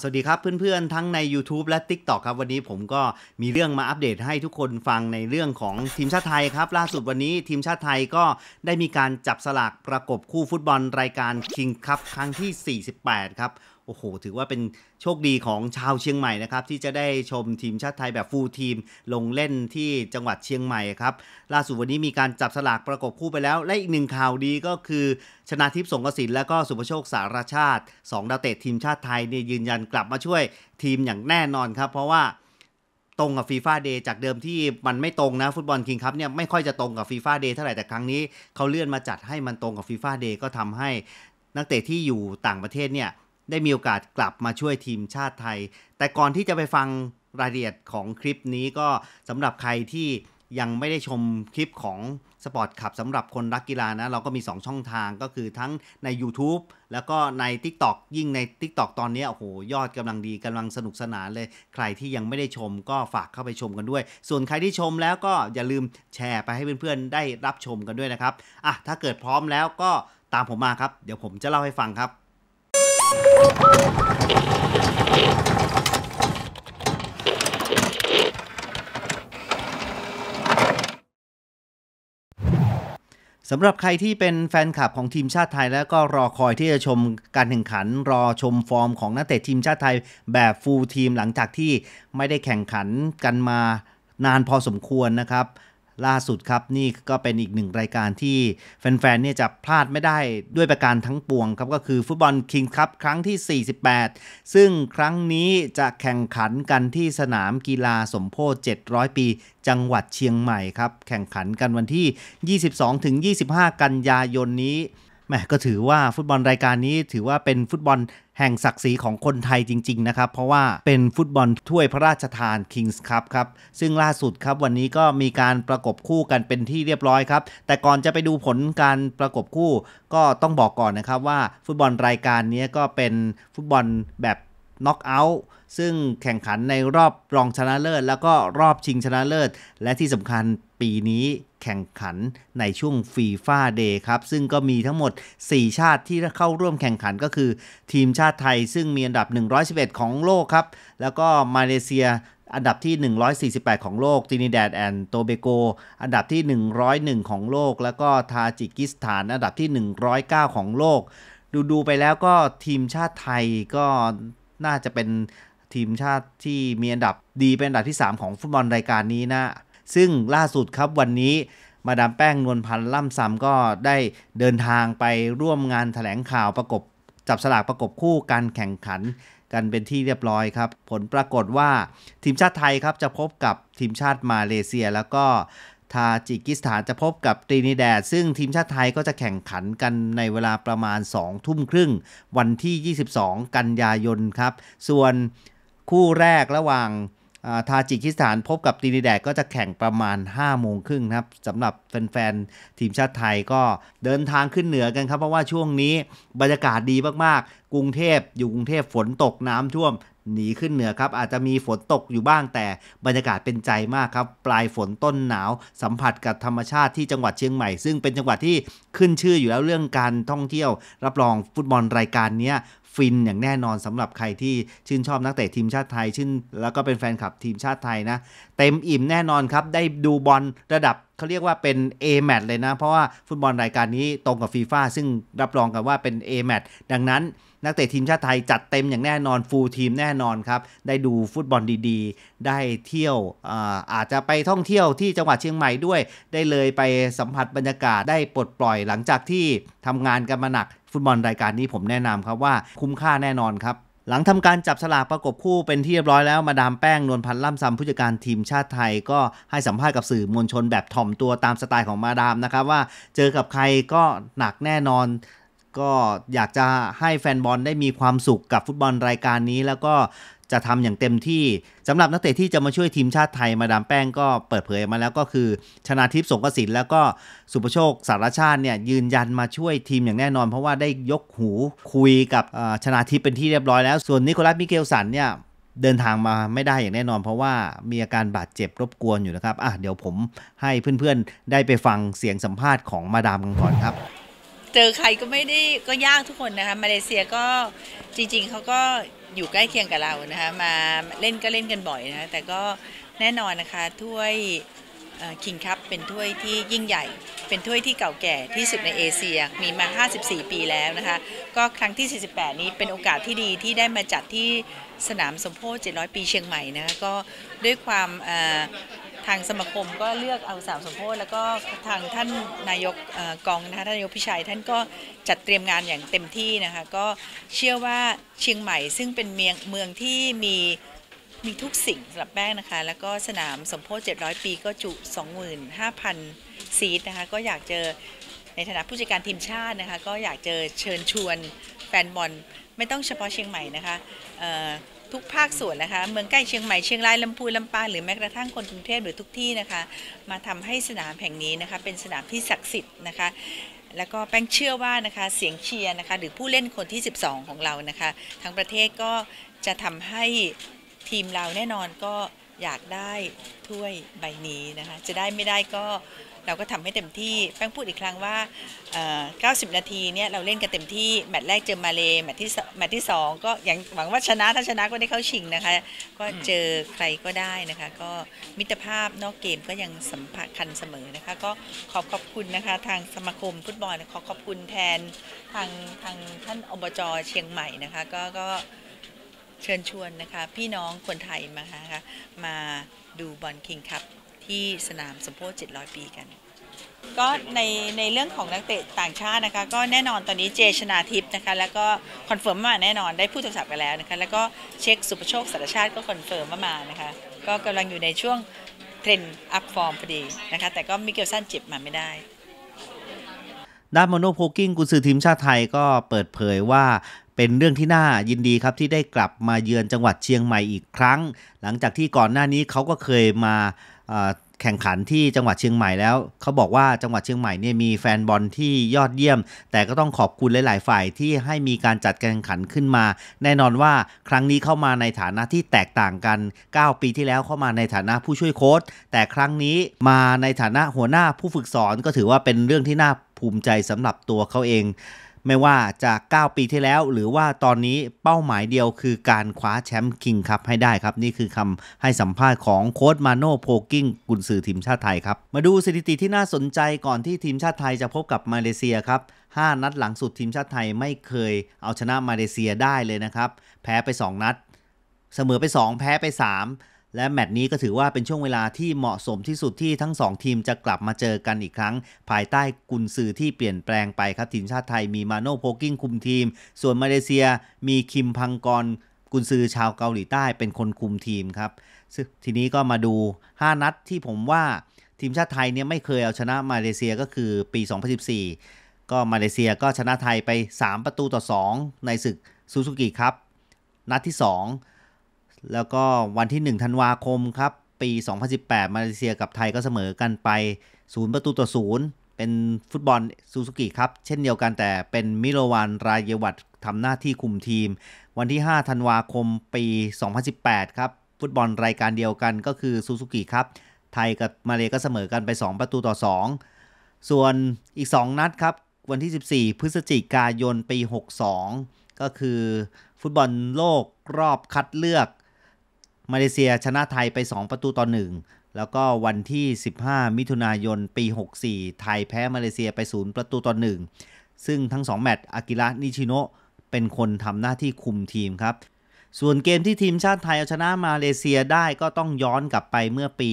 สวัสดีครับเพื่อนๆ ทั้งใน YouTube และ TikTok ครับ วันนี้ผมก็มีเรื่องมาอัปเดตให้ทุกคนฟังในเรื่องของทีมชาติไทยครับล่าสุดวันนี้ทีมชาติไทยก็ได้มีการจับสลากประกบคู่ฟุตบอลรายการคิงคัพครั้งที่ 48 ครับโอ้โห ถือว่าเป็นโชคดีของชาวเชียงใหม่นะครับ ที่จะได้ชมทีมชาติไทยแบบฟูลทีมลงเล่นที่จังหวัดเชียงใหม่ครับล่าสุดวันนี้มีการจับสลากประกบคู่ไปแล้ว และอีกหนึ่งข่าวดีก็คือ ชนาทิพย์สงกสินและก็สุภโชคสารชาติ2ดาวเตะทีมชาติไทยเนี่ยยืนยันกลับมาช่วยทีมอย่างแน่นอนครับเพราะว่าตรงกับฟีฟ่าเดย์จากเดิมที่มันไม่ตรงนะฟุตบอลคิงคัพเนี่ยไม่ค่อยจะตรงกับฟีฟ่าเดย์เท่าไหร่แต่ครั้งนี้เขาเลื่อนมาจัดให้มันตรงกับฟีฟ่าเดย์ก็ทำให้ นักเตะที่อยู่ต่างประเทศเนี่ยได้มีโอกาสกลับมาช่วยทีมชาติไทย แต่ก่อนที่จะไปฟังรายละเอียดของคลิปนี้ก็สำหรับใครที่ยังไม่ได้ชมคลิปของสปอร์ตขับสำหรับคนรักกีฬานะ เราก็มี 2 ช่องทางก็คือทั้งใน YouTube แล้วก็ใน TikTok ยิ่งใน TikTok ตอนนี้โอ้โหยอดกำลังดีกำลังสนุกสนานเลย ใครที่ยังไม่ได้ชมก็ฝากเข้าไปชมกันด้วย ส่วนใครที่ชมแล้วก็อย่าลืมแชร์ไปให้เพื่อนๆได้รับชมกันด้วยนะครับอ่ะถ้าเกิดพร้อมแล้วก็ตามผมมาครับ เดี๋ยวผมจะเล่าให้ฟังครับสำหรับใครที่เป็นแฟนคลับของทีมชาติไทยแล้วก็รอคอยที่จะชมการแข่งขัน รอชมฟอร์มของนักเตะทีมชาติไทยแบบฟูลทีมหลังจากที่ไม่ได้แข่งขันกันมานานพอสมควรนะครับล่าสุดครับนี่ก็เป็นอีกหนึ่งรายการที่แฟนๆเนี่ยจะพลาดไม่ได้ด้วยประการทั้งปวงครับก็คือฟุตบอลคิงคัพครั้งที่ 48 ซึ่งครั้งนี้จะแข่งขันกันที่สนามกีฬาสมโพธิ700 ปี จังหวัดเชียงใหม่ครับ แข่งขันกันวันที่ 22-25 กันยายนนี้แมก็ถือว่าฟุตบอลรายการนี้ถือว่าเป็นฟุตบอลแห่งศักดิ์ศรีของคนไทยจริงๆนะครับเพราะว่าเป็นฟุตบอลถ้วยพระราชทาน Kings ครับครับซึ่งล่าสุดครับวันนี้ก็มีการประกบคู่กันเป็นที่เรียบร้อยครับแต่ก่อนจะไปดูผลการประกบคู่ก็ต้องบอกก่อนนะครับว่าฟุตบอลรายการนี้ก็เป็นฟุตบอลแบบน็อกเอาท์ซึ่งแข่งขันในรอบรองชนะเลิศ แล้วก็รอบชิงชนะเลิศ และที่สำคัญปีนี้แข่งขันในช่วงฟีฟ่าเดย์ครับซึ่งก็มีทั้งหมด 4 ชาติที่เข้าร่วมแข่งขันก็คือ ทีมชาติไทยซึ่งมีอันดับ 111 ของโลกครับแล้วก็มาเลเซียอันดับที่ 148 ของโลกตินิแดดแอนโตเบโกอันดับที่ 101 ของโลก แล้วก็ทาจิกิสถาน อันดับที่ 109 ของโลก ดูดูไปแล้วก็ทีมชาติไทยก็น่าจะเป็นทีมชาติที่มีอันดับดีเป็นอันดับที่ 3 ของฟุตบอลรายการนี้นะซึ่งล่าสุดครับวันนี้มาดามแป้งนวลพันธ์ล่ำซำก็ได้เดินทางไปร่วมงานถแถลงข่าวประกบ จับสลากประกบคู่การแข่งขันกันเป็นที่เรียบร้อยครับ ผลปรากฏว่าทีมชาติไทยครับ จะพบกับทีมชาติมาเลเซียแล้วก็ทาจิกิสถานจะพบกับตรีนิแดดซึ่งทีมชาติไทยก็จะแข่งขันกันในเวลาประมาณ2ทุ่มครึ่งวันที่ 22 กันยายนครับ ส่วนคู่แรกระหว่างทาจิกิสถานพบกับตีนิแดดก็จะแข่งประมาณ5โมงครึ่งครับสำหรับแฟนๆทีมชาติไทยก็เดินทางขึ้นเหนือกันครับ เพราะว่าช่วงนี้บรรยากาศดีมากๆ กรุงเทพ อยู่กรุงเทพฝนตกน้ำท่วม หนีขึ้นเหนือครับ อาจจะมีฝนตกอยู่บ้างแต่บรรยากาศเป็นใจมากครับปลายฝนต้นหนาว สัมผัสกับธรรมชาติที่จังหวัดเชียงใหม่ซึ่งเป็นจังหวัดที่ขึ้นชื่ออยู่แล้วเรื่องการท่องเที่ยว รับรองฟุตบอลรายการนี้ฟินอย่างแน่นอนสำหรับใครที่ชื่นชอบนักเตะทีมชาติไทย ชื่นแล้วก็เป็นแฟนคลับทีมชาติไทยนะ เต็มอิ่มแน่นอนครับได้ดูบอลระดับเขาเรียกว่าเป็น A m a t เลยนะเพราะว่าฟุตบอลรายการนี้ตรงกับฟีฟ่าซึ่งรับรองกันว่าเป็น A m a t ดังนั้นนักเตะทีมชาติไทยจัดเต็มอย่างแน่นอนฟูลทีมแน่นอนครับได้ดูฟุตบอลดี ๆได้เที่ยวอาอาจจะไปท่องเที่ยวที่จังหวัดเชียงใหม่ด้วย ได้เลยไปสัมผัสบรรยากาศได้ปลดปล่อยหลังจากที่ทำงานกันมาหนักฟุตบอลรายการนี้ผมแนะนำครับว่าคุ้มค่าแน่นอน ครับ หลังทำการจับสลากประกบคู่เป็นที่เรียบร้อยแล้วมาดามแป้งนวลพันธ์ล่ำซำผู้จัดการทีมชาติไทย ก็ให้สัมภาษณ์กับสื่อมวลชนแบบถ่อมตัวตามสไตล์ของมาดามนะครับว่าเจอกับใครก็หนักแน่นอน ก็อยากจะให้แฟนบอลได้มีความสุขกับฟุตบอลรายการนี้แล้วก็จะทำอย่างเต็มที่สำหรับนักเตะที่จะมาช่วยทีมชาติไทยมาดามแป้งก็เปิดเผยมาแล้วก็คือชนาทิพย์สงกสินแล้วก็สุประโชคสารชาติเนี่ยยืนยันมาช่วยทีมอย่างแน่นอน เพราะว่าได้ยกหูคุยกับชนาทิพย์เป็นที่เรียบร้อยแล้ว ส่วนนิโคลัสมิเกลสันเนี่ยเดินทางมาไม่ได้อย่างแน่นอน เพราะว่ามีอาการบาดเจ็บรบกวนอยู่นะครับอ่ะเดี๋ยวผมให้เพื่อน ๆ ได้ไปฟังเสียงสัมภาษณ์ของมาดามกันก่อนครับเจอใครก็ไม่ได้ก็ยากทุกคนนะคะมาเลเซียก็จริงๆเขาก็อยู่ใกล้เคียงกับเรานะคะมาเล่นก็เล่นกันบ่อยนะคะแต่ก็แน่นอนนะคะถ้วยคิงคัพเป็นถ้วยที่ยิ่งใหญ่ เป็นถ้วยที่เก่าแก่ที่สุดในเอเชียมีมา 54 ปีแล้วนะคะ ก็ครั้งที่ 48 นี้เป็นโอกาสที่ดีที่ได้มาจัดที่สนามสมโพธิ700 ปีเชียงใหม่นะคะ ก็ด้วยความทางสมาคมก็เลือกเอาสาวสมโพธแล้วก็ทางท่านนายกกองนะคะท่านนายกพิชัย ท่านก็จัดเตรียมงานอย่างเต็มที่นะคะก็เชื่อว่าเชียงใหม่ซึ่งเป็นเมืองเมืองที่มีมีทุกสิ่งสำหรับแป้งนะคะแล้วก็สนามสมโพธ700ปีก็จุ 25,000ซีทนะคะก็อยากเจอในฐานะผู้จัดการทีมชาตินะคะก็อยากเจอเชิญชวนแฟนบอลไม่ต้องเฉพาะเชียงใหม่นะคะทุกภาคส่วนนะคะเมืองใกล้เชียงใหม่เชียงรายลำพูนลำปางหรือแม้กระทั่งคนกรุงเทพหรือทุกที่นะคะมาทำให้สนามแห่งนี้นะคะ เป็นสนามที่ศักดิ์สิทธิ์นะคะ แล้วก็แป้งเชื่อว่านะคะเสียงเชียร์นะคะ หรือผู้เล่นคนที่ 12 ของเรานะคะ ทั้งประเทศก็จะทำให้ทีมเราแน่นอนก็อยากได้ถ้วยใบนี้นะคะ จะได้ไม่ได้ก็เราก็ทำให้เต็มที่ แป้งพูดอีกครั้งว่า 90 นาทีเนี่ยเราเล่นกันเต็มที่ แมตช์แรกเจอมาเล แมตช์ที่ แมตช์ที่ 2 ก็อย่างหวังว่าชนะถ้าชนะก็ได้เข้าชิงนะคะ ก็เจอใครก็ได้นะคะ ก็มิตรภาพนอกเกมก็ยังสัมพันธ์เสมอนะคะ ก็ขอขอบคุณนะคะทางสมาคมฟุตบอลขอขอบคุณแทนทางทางท่านอบจเชียงใหม่นะคะ ก็ก็เชิญชวนนะคะพี่น้องคนไทยมาค่ะ มาดูบอลคิงคัพที่สนามสมโพธิ700 ปีกัน ก็ในในเรื่องของนักเตะต่างชาตินะคะ ก็แน่นอนตอนนี้เจชนาทิพย์นะคะ แล้วก็คอนเฟิร์มมาแน่นอนได้พูดโทรศัพท์กันแล้วนะคะ แล้วก็เช็คสุประโชคสารชาติก็คอนเฟิร์มมานะคะ ก็กำลังอยู่ในช่วง เทรนด์อัพฟอร์มพอดีนะคะ แต่ก็มิเกลสั้นเจ็บมาไม่ได้ด้านโมโนโพกิ้งกุนซือทีมชาติไทยก็เปิดเผยว่าเป็นเรื่องที่น่ายินดีครับที่ได้กลับมาเยือนจังหวัดเชียงใหม่อีกครั้ง หลังจากที่ก่อนหน้านี้เขาก็เคยมาแข่งขันที่จังหวัดเชียงใหม่แล้ว เขาบอกว่าจังหวัดเชียงใหม่เนี่ยมีแฟนบอลที่ยอดเยี่ยม แต่ก็ต้องขอบคุณหลายๆ ฝ่ายที่ให้มีการจัดการแข่งขันขึ้นมา แน่นอนว่าครั้งนี้เข้ามาในฐานะที่แตกต่างกัน 9 ปีที่แล้วเข้ามาในฐานะผู้ช่วยโค้ชแต่ครั้งนี้มาในฐานะหัวหน้าผู้ฝึกสอนก็ถือว่าเป็นเรื่องที่น่าภูมิใจสำหรับตัวเขาเองไม่ว่าจะ9ปีที่แล้ว หรือว่าตอนนี้เป้าหมายเดียวคือการคว้าแชมป์คิงคัพให้ได้ครับ นี่คือคำให้สัมภาษณ์ของโค้ชมาโน่โพกิ้งกุนซือทีมชาติไทยครับ มาดูสถิติที่น่าสนใจก่อนที่ทีมชาติไทยจะพบกับมาเลเซียครับ 5 นัดหลังสุดทีมชาติไทยไม่เคยเอาชนะมาเลเซียได้เลยนะครับ แพ้ไป 2 นัด เสมอไป 2 แพ้ไป 3และแมตช์นี้ก็ถือว่าเป็นช่วงเวลาที่เหมาะสมที่สุดที่ทั้ง 2 ทีมจะกลับมาเจอกันอีกครั้งภายใต้กุนซือที่เปลี่ยนแปลงไปครับทีมชาติไทยมีมาโน่โพกิ้งคุมทีม ส่วนมาเลเซียมีคิมพังกร กุนซือชาวเกาหลีใต้เป็นคนคุมทีมครับทีนี้ก็มาดู 5 นัดที่ผมว่าทีมชาติไทยเนี่ยไม่เคยเอาชนะมาเลเซียก็คือปี2014ก็มาเลเซียก็ชนะไทยไป 3 ประตูต่อ 2 ในศึกซูซูกิครับ นัดที่ 2แล้วก็วันที่1ธันวาคมครับ ปี 2018 มาเลเซียกับไทยก็เสมอกันไป0ประตูต่อ 0 เป็นฟุตบอลซูซูกิครับเช่นเดียวกันแต่เป็นมิโลวานรายวัตทำหน้าที่คุมทีม วันที่ 5 ธันวาคมปี 2018 ครับฟุตบอลรายการเดียวกันก็คือซูซูกิครับไทยกับมาเลก็เสมอกันไป2ประตูต่อ 2 ส่วนอีก 2 นัด ครับ วันที่ 14พฤศจิกายนปี 62 ก็คือฟุตบอลโลกรอบคัดเลือกมาเลเซียชนะไทยไป 2 ประตูต่อ 1 แล้วก็วันที่ 15 มิถุนายน ปี 64 ไทยแพ้มาเลเซียไป 0 ประตูต่อ 1 ซึ่งทั้ง 2 แมตช์อากิระนิชิโนเป็นคนทำหน้าที่คุมทีมครับส่วนเกมที่ทีมชาติไทยเอาชนะมาเลเซียได้ก็ต้องย้อนกลับไปเมื่อปี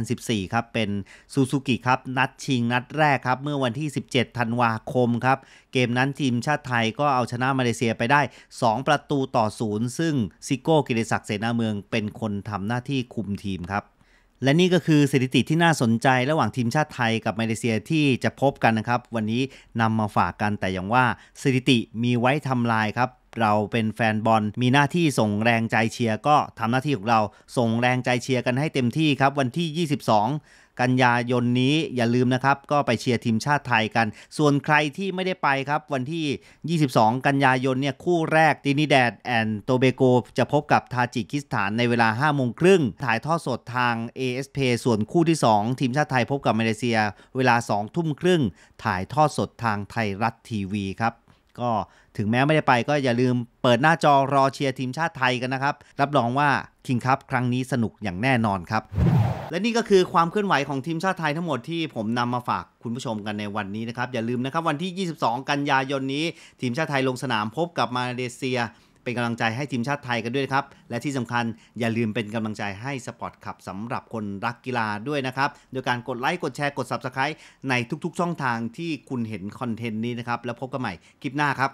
2014 ครับ เป็นซูซูกิครับนัดชิงนัดแรกครับเมื่อวันที่ 17 ธันวาคมครับ เกมนั้นทีมชาติไทยก็เอาชนะมาเลเซียไปได้ 2 ประตูต่อศูนย์ซึ่งซิโก้กิติศักดิ์เสนาเมืองเป็นคนทำหน้าที่คุมทีมครับ และนี่ก็คือสถิติที่น่าสนใจระหว่างทีมชาติไทยกับมาเลเซียที่จะพบกันนะครับวันนี้นำมาฝากกันแต่อย่างว่าสถิติมีไว้ทำลายครับเราเป็นแฟนบอลมีหน้าที่ส่งแรงใจเชียร์ก็ทำหน้าที่ของเราส่งแรงใจเชียร์กันให้เต็มที่ครับ วันที่ 22 กันยายนนี้อย่าลืมนะครับ ก็ไปเชียร์ทีมชาติไทยกัน ส่วนใครที่ไม่ได้ไปครับวันที่ 22 กันยายนเนี่ย คู่แรกตินิแดดแอนโตเบโกจะพบกับทาจิกิสถานในเวลา 5 โมงครึ่ง ถ่ายทอดสดทาง ASP ส่วนคู่ที่ 2 ทีมชาติไทยพบกับมาเลเซีย เวลา 2 ทุ่มครึ่งถ่ายทอดสดทางไทยรัฐทีวีครับก็ถึงแม้ไม่ได้ไปก็อย่าลืมเปิดหน้าจอรอเชียร์ทีมชาติไทยกันนะครับ รับรองว่าคิงคัพครั้งนี้สนุกอย่างแน่นอนครับ และนี่ก็คือความเคลื่อนไหวของทีมชาติไทยทั้งหมดที่ผมนำมาฝากคุณผู้ชมกันในวันนี้นะครับ อย่าลืมนะครับวันที่ 22 กันยายนนี้ ทีมชาติไทยลงสนามพบกับมาเลเซียเป็นกำลังใจให้ทีมชาติไทยกันด้วยครับ และที่สำคัญอย่าลืมเป็นกำลังใจให้สปอร์ตขับสำหรับคนรักกีฬาด้วยนะครับ โดยการกดไลค์กดแชร์กด Subscribe ในทุกๆ ช่องทางที่คุณเห็นคอนเทนต์นี้นะครับ แล้วพบกันใหม่คลิปหน้าครับ